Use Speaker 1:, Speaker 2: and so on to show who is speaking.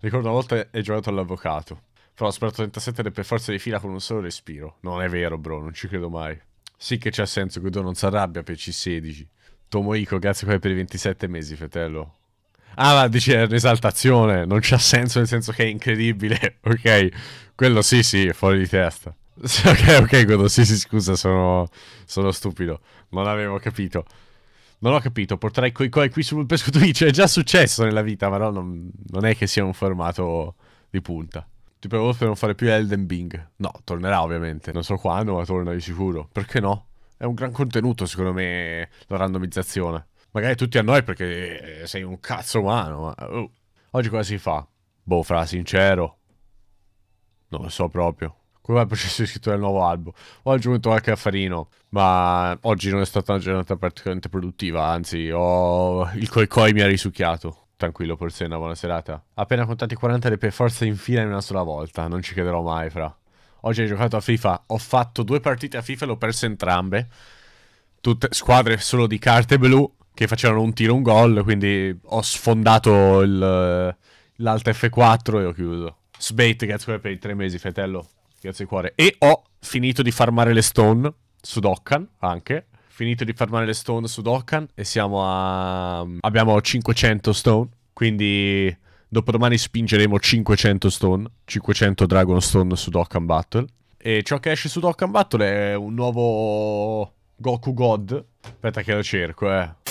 Speaker 1: Ricordo una volta hai giocato all'avvocato. Però ho sparato 37 le per forza di fila con un solo respiro. Non è vero, bro, non ci credo mai. Sì che c'ha senso, Guido non si arrabbia per C16. Tomoiko, grazie per i 27 mesi, fratello. Ah, ma dici è un'esaltazione, non c'ha senso nel senso che è incredibile, ok? Quello sì, sì, è fuori di testa. ok, ok, quello sì, sì, scusa, sono, sono stupido, non avevo capito. Non ho capito, porterai quei coi qui sul pesco pescotwice, è già successo nella vita, ma no, non, non è che sia un formato di punta. Ti provo per non fare più Elden Bing. No, tornerà ovviamente, non so quando, ma torna di sicuro. Perché no? È un gran contenuto, secondo me, la randomizzazione. Magari tutti a noi perché eh, sei un cazzo umano, ma... Oh. Oggi cosa si fa? Boh, fra sincero. Non lo so proprio. Quello è processo di scrittura del nuovo album. Ho aggiunto qualche affarino, ma oggi non è stata una giornata particolarmente produttiva, anzi, ho... il coi coi mi ha risucchiato. Tranquillo, Porsena, buona serata. Appena contati 40 le per forza in fila in una sola volta, non ci chiederò mai, fra. Oggi hai giocato a FIFA, ho fatto due partite a FIFA e l'ho perso entrambe. Tutte squadre solo di carte blu che facevano un tiro, un gol, quindi ho sfondato l'alta F4 e ho chiuso. Sbate, grazie per i tre mesi, fratello. Grazie di cuore. E ho finito di farmare le stone su Dokkan anche. Finito di farmare le stone su Dokkan e siamo a... abbiamo 500 stone, quindi dopodomani spingeremo 500 stone, 500 Dragon Stone su Dokkan Battle. E ciò che esce su Dokkan Battle è un nuovo Goku God. Aspetta che lo cerco, eh.